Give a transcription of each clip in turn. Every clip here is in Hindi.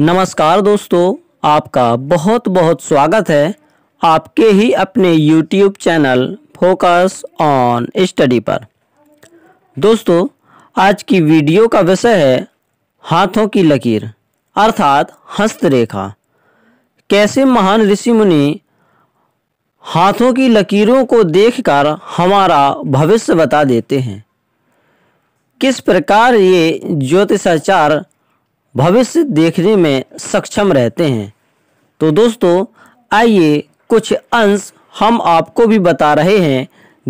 नमस्कार दोस्तों आपका बहुत बहुत स्वागत है आपके ही अपने YouTube channel focus on study पर दोस्तों आज की वीडियो का विषय है हाथों की लकीर अर्थात हस्तरेखा कैसे महान ऋषि मुनि हाथों की लकीरों को देखकर हमारा भविष्य बता देते हैं किस प्रकार ये ज्योतिषाचार भविष्य देखने में सक्षम रहते हैं तो दोस्तों आइए कुछ अंश हम आपको भी बता रहे हैं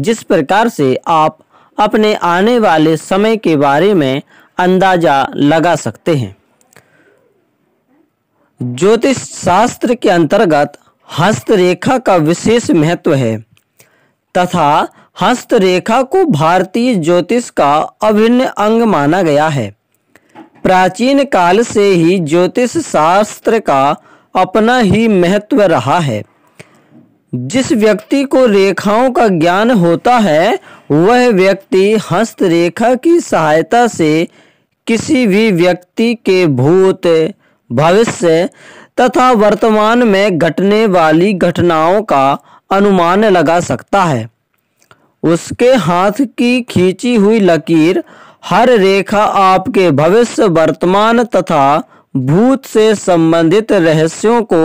जिस प्रकार से आप अपने आने वाले समय के बारे में अंदाजा लगा सकते हैं ज्योतिष शास्त्र के अंतर्गत हस्तरेखा का विशेष महत्व है तथा हस्तरेखा को भारतीय ज्योतिष का अभिन्न अंग माना गया है प्राचीन काल से ही ज्योतिष शास्त्र का अपना ही महत्व रहा है जिस व्यक्ति को रेखाओं का ज्ञान होता है वह व्यक्ति हस्तरेखा की सहायता से किसी भी व्यक्ति के भूत भविष्य तथा वर्तमान में घटने वाली घटनाओं का अनुमान लगा सकता है उसके हाथ की खींची हुई लकीर हर रेखा आपके भविष्य वर्तमान तथा भूत से संबंधित रहस्यों को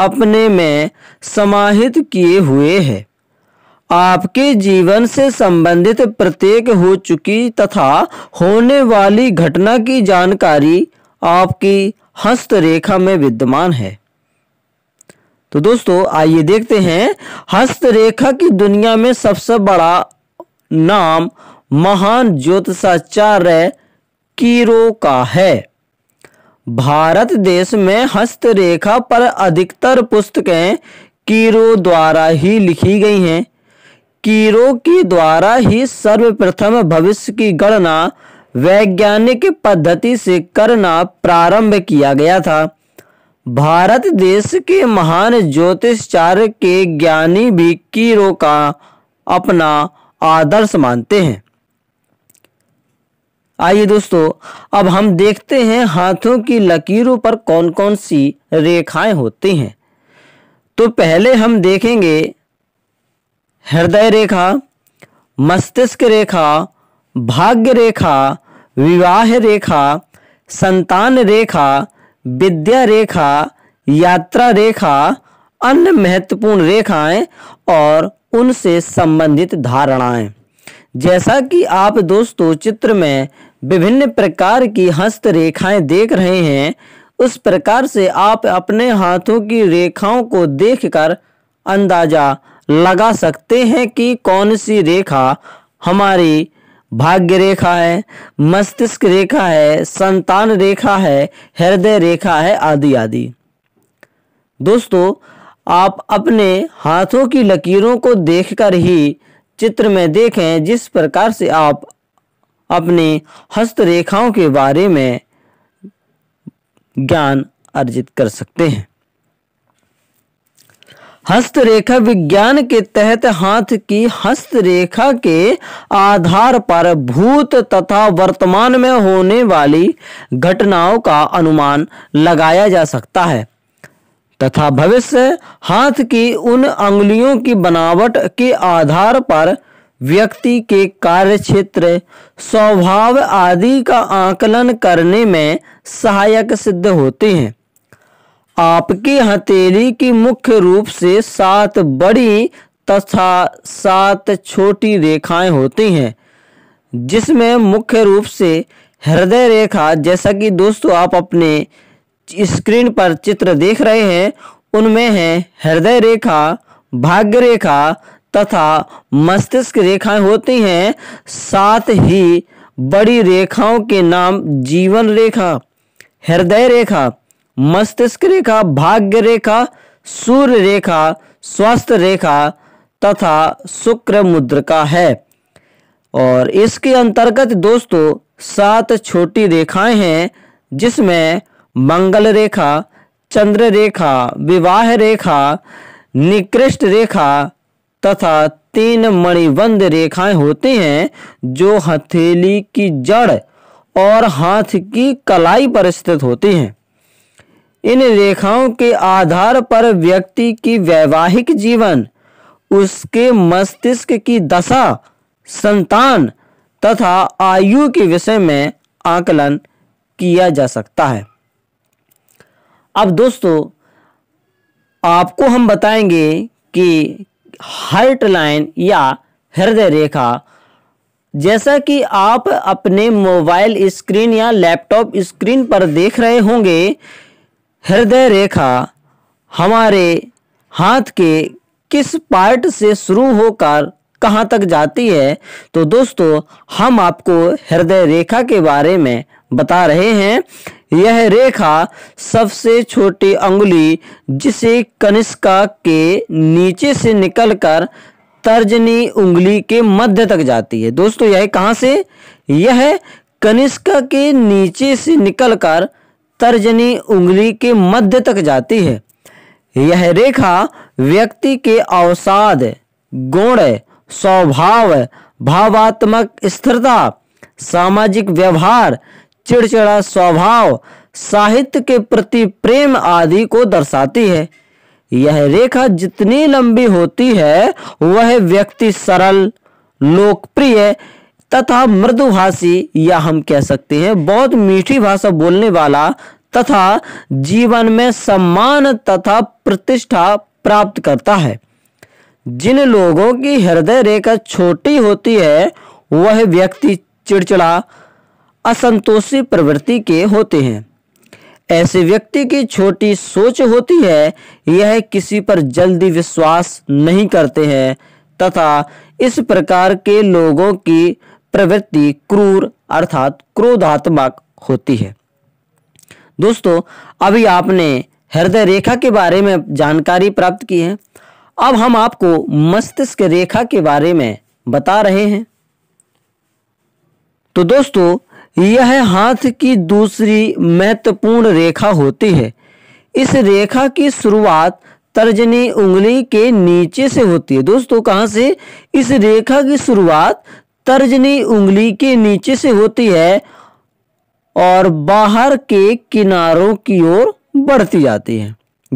अपने में समाहित किए हुए है आपके जीवन से संबंधित प्रत्येक हो चुकी तथा होने वाली घटना की जानकारी आपकी हस्तरेखा में विद्यमान है तो दोस्तों आइए देखते हैं हस्तरेखा की दुनिया में सबसे बड़ा नाम महान ज्योतिषाचार्य कीरो का है भारत देश में हस्तरेखा पर अधिकतर पुस्तकें कीरो द्वारा ही लिखी गई हैं कीरो की द्वारा ही सर्वप्रथम भविष्य की गणना वैज्ञानिक पद्धति से करना प्रारंभ किया गया था भारत देश के महान ज्योतिषचार्य के ज्ञानी भी कीरो का अपना आदर्श मानते हैं आइए दोस्तों अब हम देखते हैं हाथों की लकीरों पर कौन कौन सी रेखाएं होती हैं तो पहले हम देखेंगे हृदय रेखा मस्तिष्क रेखा भाग्य रेखा विवाह रेखा संतान रेखा विद्या रेखा यात्रा रेखा अन्य महत्वपूर्ण रेखाएं और उनसे संबंधित धारणाएं जैसा कि आप दोस्तों चित्र में विभिन्न प्रकार की हस्त रेखाएं देख रहे हैं उस प्रकार से आप अपने हाथों की रेखाओं को देखकर अंदाजा लगा सकते हैं कि कौन सी रेखा हमारी भाग्य रेखा है मस्तिष्क रेखा है संतान रेखा है हृदय रेखा है आदि आदि दोस्तों आप अपने हाथों की लकीरों को देखकर ही चित्र में देखें जिस प्रकार से आप अपने हस्तरेखाओं के बारे में ज्ञान अर्जित कर सकते हैं हस्तरेखा विज्ञान के तहत हाथ की हस्तरेखा के आधार पर भूत तथा वर्तमान में होने वाली घटनाओं का अनुमान लगाया जा सकता है तथा भविष्य हाथ की उन अंगुलियों की बनावट के आधार पर व्यक्ति के कार्य क्षेत्र स्वभाव आदि का आकलन करने में सहायक सिद्ध होते हैं आपकी हथेली की मुख्य रूप से सात बड़ी तथा सात छोटी रेखाएं होती हैं जिसमें मुख्य रूप से हृदय रेखा जैसा कि दोस्तों आप अपने स्क्रीन पर चित्र देख रहे हैं उनमें है हृदय रेखा भाग्य रेखा तथा मस्तिष्क रेखाएं होती हैं साथ ही बड़ी रेखाओं के नाम जीवन रेखा हृदय रेखा मस्तिष्क रेखा भाग्य रेखा सूर्य रेखा स्वास्थ्य रेखा तथा शुक्र का है और इसके अंतर्गत दोस्तों सात छोटी रेखाएं हैं जिसमें मंगल रेखा चंद्र रेखा विवाह रेखा निकृष्ट रेखा तथा तीन मणिबंध रेखाएं होती हैं जो हथेली की जड़ और हाथ की कलाई पर स्थित होती हैं इन रेखाओं के आधार पर व्यक्ति की वैवाहिक जीवन उसके मस्तिष्क की दशा संतान तथा आयु के विषय में आकलन किया जा सकता है अब दोस्तों आपको हम बताएंगे कि हार्ट लाइन या हृदय रेखा जैसा कि आप अपने मोबाइल स्क्रीन या लैपटॉप स्क्रीन पर देख रहे होंगे हृदय रेखा हमारे हाथ के किस पार्ट से शुरू होकर कहाँ तक जाती है तो दोस्तों हम आपको हृदय रेखा के बारे में बता रहे हैं यह रेखा सबसे छोटी अंगुली जिसे कनिष्का के नीचे से निकलकर तर्जनी उंगली के मध्य तक जाती है दोस्तों यह कहाँ से यह कनिष्का के नीचे से निकलकर तर्जनी उंगली के मध्य तक जाती है यह रेखा व्यक्ति के अवसाद गुण स्वभाव भावात्मक स्थिरता सामाजिक व्यवहार चिड़चिड़ा स्वभाव साहित्य के प्रति प्रेम आदि को दर्शाती है यह रेखा जितनी लंबी होती है वह व्यक्ति सरल लोकप्रिय तथा मृदुभाषी या हम कह सकते हैं बहुत मीठी भाषा बोलने वाला तथा जीवन में सम्मान तथा प्रतिष्ठा प्राप्त करता है जिन लोगों की हृदय रेखा छोटी होती है वह व्यक्ति चिड़चिड़ा असंतोषी प्रवृत्ति के होते हैं ऐसे व्यक्ति की छोटी सोच होती है यह किसी पर जल्दी विश्वास नहीं करते हैं तथा इस प्रकार के लोगों की प्रवृत्ति क्रूर अर्थात क्रोधात्मक होती है दोस्तों अभी आपने हृदय रेखा के बारे में जानकारी प्राप्त की है अब हम आपको मस्तिष्क रेखा के बारे में बता रहे हैं तो दोस्तों यह हाथ की दूसरी महत्वपूर्ण रेखा होती है इस रेखा की शुरुआत तर्जनी उंगली के नीचे से होती है दोस्तों कहाँ से इस रेखा की शुरुआत तर्जनी उंगली के नीचे से होती है और बाहर के किनारों की ओर बढ़ती जाती है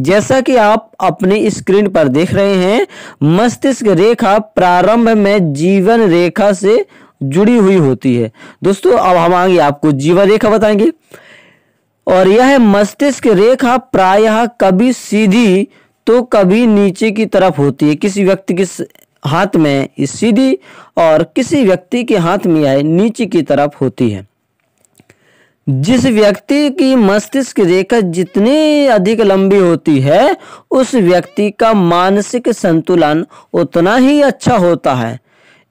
जैसा कि आप अपने स्क्रीन पर देख रहे हैं मस्तिष्क रेखा प्रारंभ में जीवन रेखा से जुड़ी हुई होती है दोस्तों अब हम आगे आपको जीवा रेखा बताएंगे और यह मस्तिष्क रेखा प्रायः कभी सीधी तो कभी नीचे की तरफ होती है किसी व्यक्ति के हाथ में सीधी और किसी व्यक्ति के हाथ में यह नीचे की तरफ होती है जिस व्यक्ति की मस्तिष्क रेखा जितनी अधिक लंबी होती है उस व्यक्ति का मानसिक संतुलन उतना ही अच्छा होता है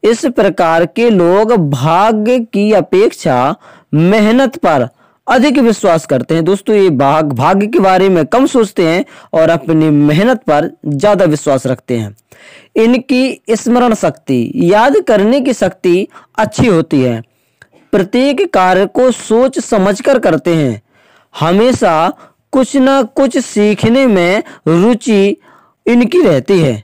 इस प्रकार के लोग भाग्य की अपेक्षा मेहनत पर अधिक विश्वास करते हैं दोस्तों ये भाग भाग्य के बारे में कम सोचते हैं और अपनी मेहनत पर ज़्यादा विश्वास रखते हैं इनकी स्मरण शक्ति याद करने की शक्ति अच्छी होती है प्रत्येक कार्य को सोच समझकर करते हैं हमेशा कुछ ना कुछ सीखने में रुचि इनकी रहती है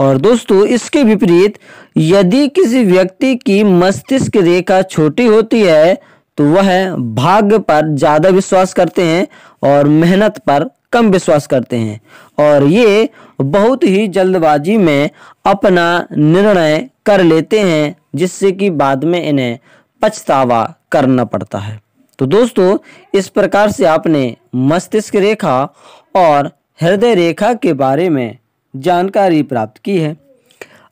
और दोस्तों इसके विपरीत यदि किसी व्यक्ति की मस्तिष्क रेखा छोटी होती है तो वह भाग्य पर ज़्यादा विश्वास करते हैं और मेहनत पर कम विश्वास करते हैं और ये बहुत ही जल्दबाजी में अपना निर्णय कर लेते हैं जिससे कि बाद में इन्हें पछतावा करना पड़ता है तो दोस्तों इस प्रकार से आपने मस्तिष्क रेखा और हृदय रेखा के बारे में जानकारी प्राप्त की है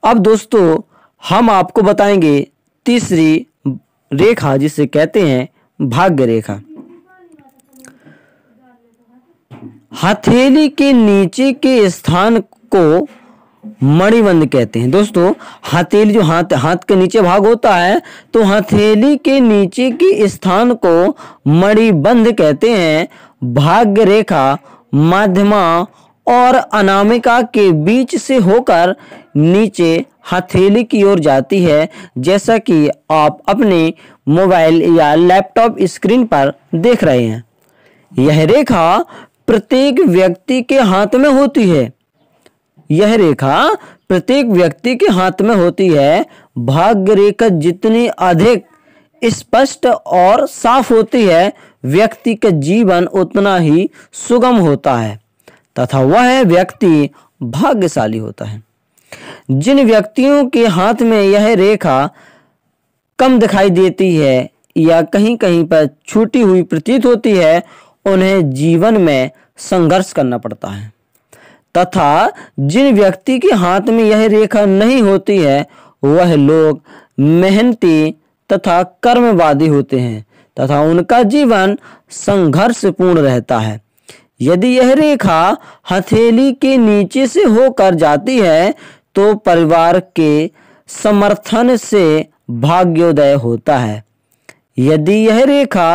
अब दोस्तों हम आपको बताएंगे तीसरी रेखा जिसे कहते हैं भाग्य रेखा हथेली के नीचे के स्थान को मणिबंध कहते हैं दोस्तों हथेली जो हाथ हाथ के नीचे भाग होता है तो हथेली के नीचे के स्थान को मणिबंध कहते हैं भाग्य रेखा माध्यमा और अनामिका के बीच से होकर नीचे हथेली की ओर जाती है जैसा कि आप अपने मोबाइल या लैपटॉप स्क्रीन पर देख रहे हैं यह रेखा प्रत्येक व्यक्ति के हाथ में होती है यह रेखा प्रत्येक व्यक्ति के हाथ में होती है भाग्य रेखा जितनी अधिक स्पष्ट और साफ होती है व्यक्ति का जीवन उतना ही सुगम होता है तथा वह व्यक्ति भाग्यशाली होता है जिन व्यक्तियों के हाथ में यह रेखा कम दिखाई देती है या कहीं कहीं पर छूटी हुई प्रतीत होती है उन्हें जीवन में संघर्ष करना पड़ता है तथा जिन व्यक्ति के हाथ में यह रेखा नहीं होती है वह लोग मेहनती तथा कर्मवादी होते हैं तथा उनका जीवन संघर्षपूर्ण रहता है यदि यह रेखा हथेली के नीचे से होकर जाती है तो परिवार के समर्थन से भाग्योदय होता है यदि यह रेखा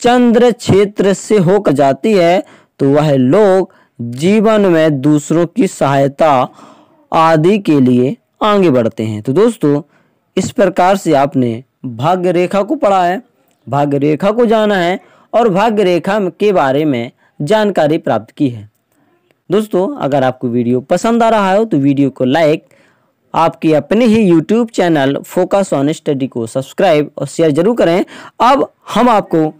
चंद्र क्षेत्र से होकर जाती है तो वह लोग जीवन में दूसरों की सहायता आदि के लिए आगे बढ़ते हैं तो दोस्तों इस प्रकार से आपने भाग्य रेखा को पढ़ा है भाग्य रेखा को जाना है और भाग्य रेखा के बारे में जानकारी प्राप्त की है दोस्तों अगर आपको वीडियो पसंद आ रहा हो तो वीडियो को लाइक आपके अपने ही YouTube channel focus on study को सब्सक्राइब और शेयर जरूर करें अब हम आपको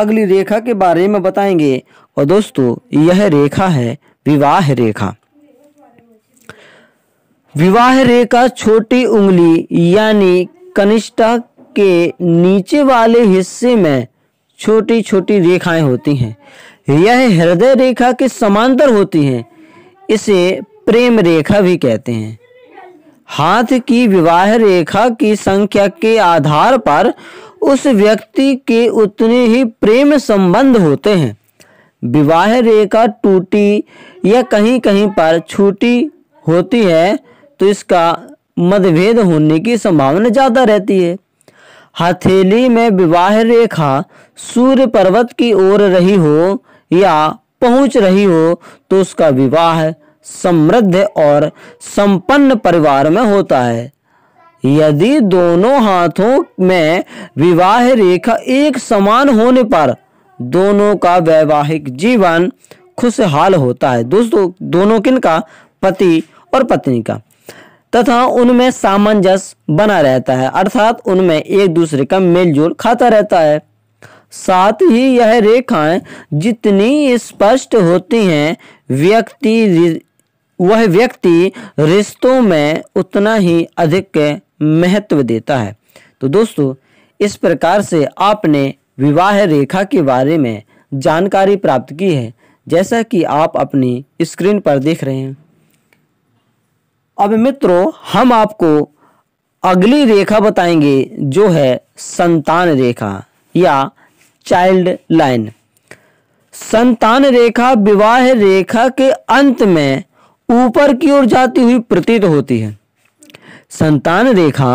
अगली रेखा के बारे में बताएंगे और दोस्तों यह रेखा है विवाह रेखा विवाह रेखा छोटी उंगली यानी कनिष्ठा के नीचे वाले हिस्से में छोटी छोटी रेखाएं होती हैं यह हृदय रेखा के समांतर होती है इसे प्रेम रेखा भी कहते हैं हाथ की विवाह रेखा की संख्या के आधार पर उस व्यक्ति के उतने ही प्रेम संबंध होते हैं विवाह रेखा टूटी या कहीं कहीं पर छूटी होती है तो इसका मतभेद होने की संभावना ज़्यादा रहती है हथेली में विवाह रेखा सूर्य पर्वत की ओर रही हो या पहुंच रही हो तो उसका विवाह समृद्ध और संपन्न परिवार में होता है यदि दोनों हाथों में विवाह रेखा एक समान होने पर दोनों का वैवाहिक जीवन खुशहाल होता है दोस्तों दोनों किन का पति और पत्नी का तथा उनमें सामंजस्य बना रहता है अर्थात उनमें एक दूसरे का मेलजोल खाता रहता है साथ ही यह रेखाएं जितनी स्पष्ट होती हैं व्यक्ति वह व्यक्ति रिश्तों में उतना ही अधिक महत्व देता है तो दोस्तों इस प्रकार से आपने विवाह रेखा के बारे में जानकारी प्राप्त की है जैसा कि आप अपनी स्क्रीन पर देख रहे हैं अब मित्रों हम आपको अगली रेखा बताएंगे जो है संतान रेखा या चाइल्ड लाइन संतान रेखा विवाह रेखा के अंत में ऊपर की ओर जाती हुई प्रतीत होती है संतान रेखा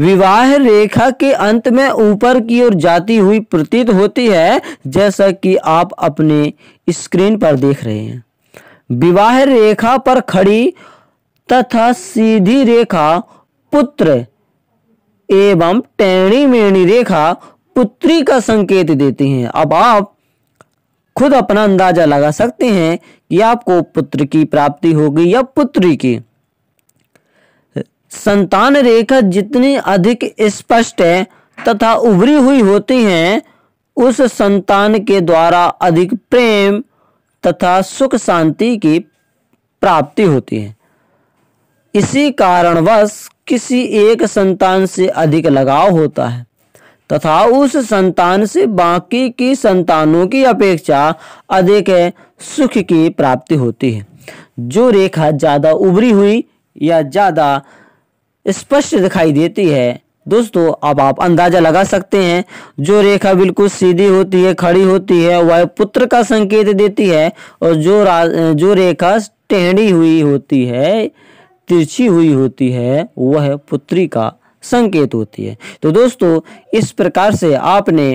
विवाह रेखा के अंत में ऊपर की ओर जाती हुई प्रतीत होती है जैसा कि आप अपने स्क्रीन पर देख रहे हैं विवाह रेखा पर खड़ी तथा सीधी रेखा पुत्र एवं टेणी मेणी रेखा पुत्री का संकेत देते हैं अब आप खुद अपना अंदाजा लगा सकते हैं कि आपको पुत्र की प्राप्ति होगी या पुत्री की संतान रेखा जितनी अधिक स्पष्ट है तथा उभरी हुई होती हैं उस संतान के द्वारा अधिक प्रेम तथा सुख शांति की प्राप्ति होती है इसी कारणवश किसी एक संतान से अधिक लगाव होता है तथा उस संतान से बाकी की संतानों की अपेक्षा अधिक सुख की प्राप्ति होती है जो रेखा ज़्यादा उभरी हुई या ज़्यादा स्पष्ट दिखाई देती है दोस्तों अब आप अंदाजा लगा सकते हैं जो रेखा बिल्कुल सीधी होती है खड़ी होती है वह पुत्र का संकेत देती है और जो जो रेखा टेढ़ी हुई होती है तिरछी हुई होती है वह पुत्री का संकेत होती है तो दोस्तों इस प्रकार से आपने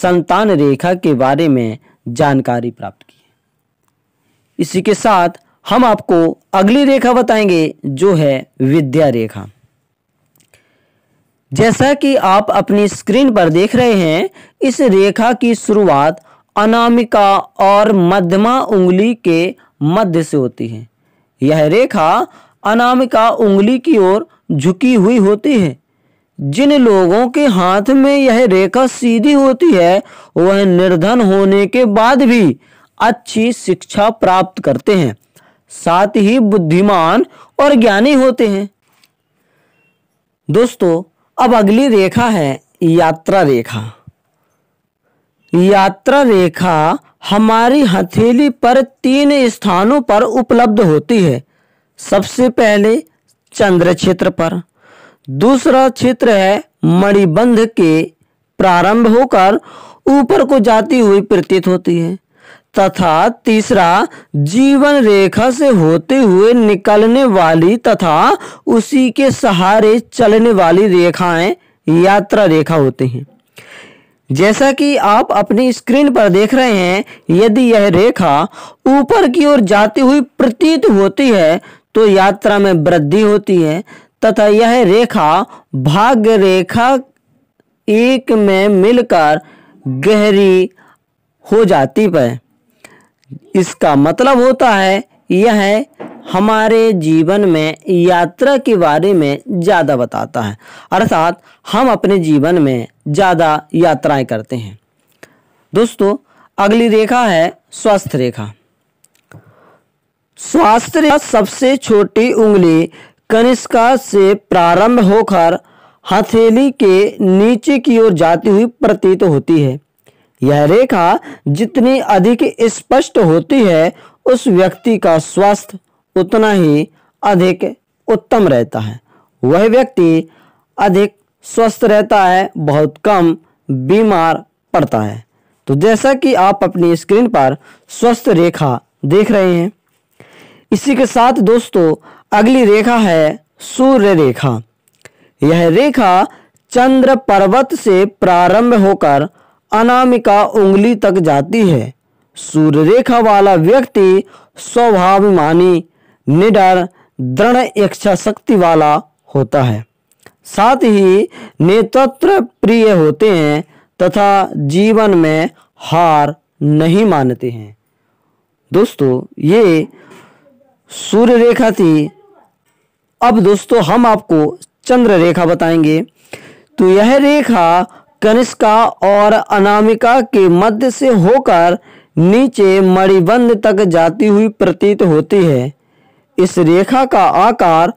संतान रेखा के बारे में जानकारी प्राप्त की इसी के साथ हम आपको अगली रेखा बताएंगे जो है विद्या रेखा जैसा कि आप अपनी स्क्रीन पर देख रहे हैं इस रेखा की शुरुआत अनामिका और मध्यमा उंगली के मध्य से होती है यह रेखा अनामिका उंगली की ओर झुकी हुई होती है जिन लोगों के हाथ में यह रेखा सीधी होती है वह निर्धन होने के बाद भी अच्छी शिक्षा प्राप्त करते हैं साथ ही बुद्धिमान और ज्ञानी होते हैं दोस्तों अब अगली रेखा है यात्रा रेखा यात्रा रेखा हमारी हथेली पर तीन स्थानों पर उपलब्ध होती है सबसे पहले चंद्र क्षेत्र पर दूसरा क्षेत्र है मणिबंध के प्रारंभ होकर ऊपर को जाती हुई प्रतीत होती है तथा तीसरा जीवन रेखा से होते हुए निकलने वाली तथा उसी के सहारे चलने वाली रेखाएं यात्रा रेखा होती हैं जैसा कि आप अपनी स्क्रीन पर देख रहे हैं यदि यह रेखा ऊपर की ओर जाती हुई प्रतीत होती है तो यात्रा में वृद्धि होती है तथा यह रेखा भाग्य रेखा एक में मिलकर गहरी हो जाती है इसका मतलब होता है यह हमारे जीवन में यात्रा के बारे में ज़्यादा बताता है अर्थात हम अपने जीवन में ज़्यादा यात्राएं करते हैं दोस्तों अगली रेखा है स्वस्थ रेखा स्वास्थ्य सबसे छोटी उंगली कनिष्का से प्रारंभ होकर हथेली के नीचे की ओर जाती हुई प्रतीत होती है यह रेखा जितनी अधिक स्पष्ट होती है उस व्यक्ति का स्वास्थ्य उतना ही अधिक उत्तम रहता है वह व्यक्ति अधिक स्वस्थ रहता है बहुत कम बीमार पड़ता है तो जैसा कि आप अपनी स्क्रीन पर स्वस्थ रेखा देख रहे हैं इसी के साथ दोस्तों अगली रेखा है सूर्य रेखा यह रेखा चंद्र पर्वत से प्रारंभ होकर अनामिका उंगली तक जाती है सूर्य रेखा वाला व्यक्ति स्वभावमानी निडर दृढ़ इच्छा शक्ति वाला होता है साथ ही नेतृत्व प्रिय होते हैं तथा जीवन में हार नहीं मानते हैं दोस्तों ये सूर्य रेखा थी अब दोस्तों हम आपको चंद्र रेखा बताएंगे तो यह रेखा कनिष्का और अनामिका के मध्य से होकर नीचे मणिबंध तक जाती हुई प्रतीत होती है इस रेखा का आकार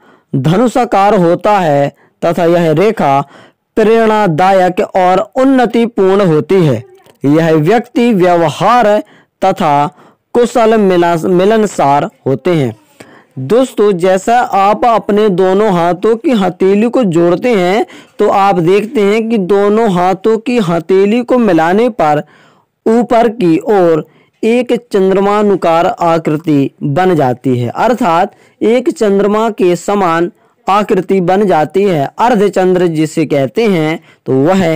धनुषाकार होता है तथा यह रेखा प्रेरणादायक और उन्नतिपूर्ण होती है यह व्यक्ति व्यवहार तथा कुशल मिला मिलनसार होते हैं दोस्तों जैसा आप अपने दोनों हाथों की हथेली को जोड़ते हैं तो आप देखते हैं कि दोनों हाथों की हथेली को मिलाने पर ऊपर की ओर एक चंद्रमानुकार आकृति बन जाती है अर्थात एक चंद्रमा के समान आकृति बन जाती है अर्धचंद्र जिसे कहते हैं तो वह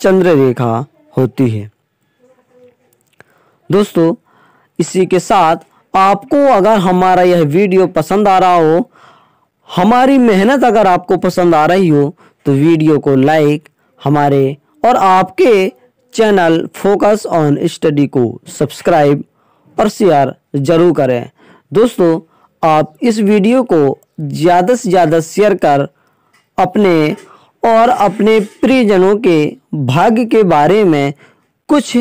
चंद्र रेखा होती है दोस्तों इसी के साथ आपको अगर हमारा यह वीडियो पसंद आ रहा हो हमारी मेहनत अगर आपको पसंद आ रही हो तो वीडियो को लाइक हमारे और आपके चैनल फोकस ऑन स्टडी को सब्सक्राइब और शेयर जरूर करें दोस्तों आप इस वीडियो को ज़्यादा से ज़्यादा शेयर कर अपने और अपने प्रियजनों के भाग्य के बारे में कुछ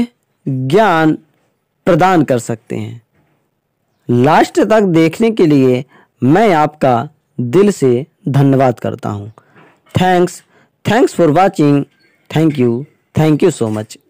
ज्ञान प्रदान कर सकते हैं लास्ट तक देखने के लिए मैं आपका दिल से धन्यवाद करता हूँ thanks thanks for watching thank you thank you so much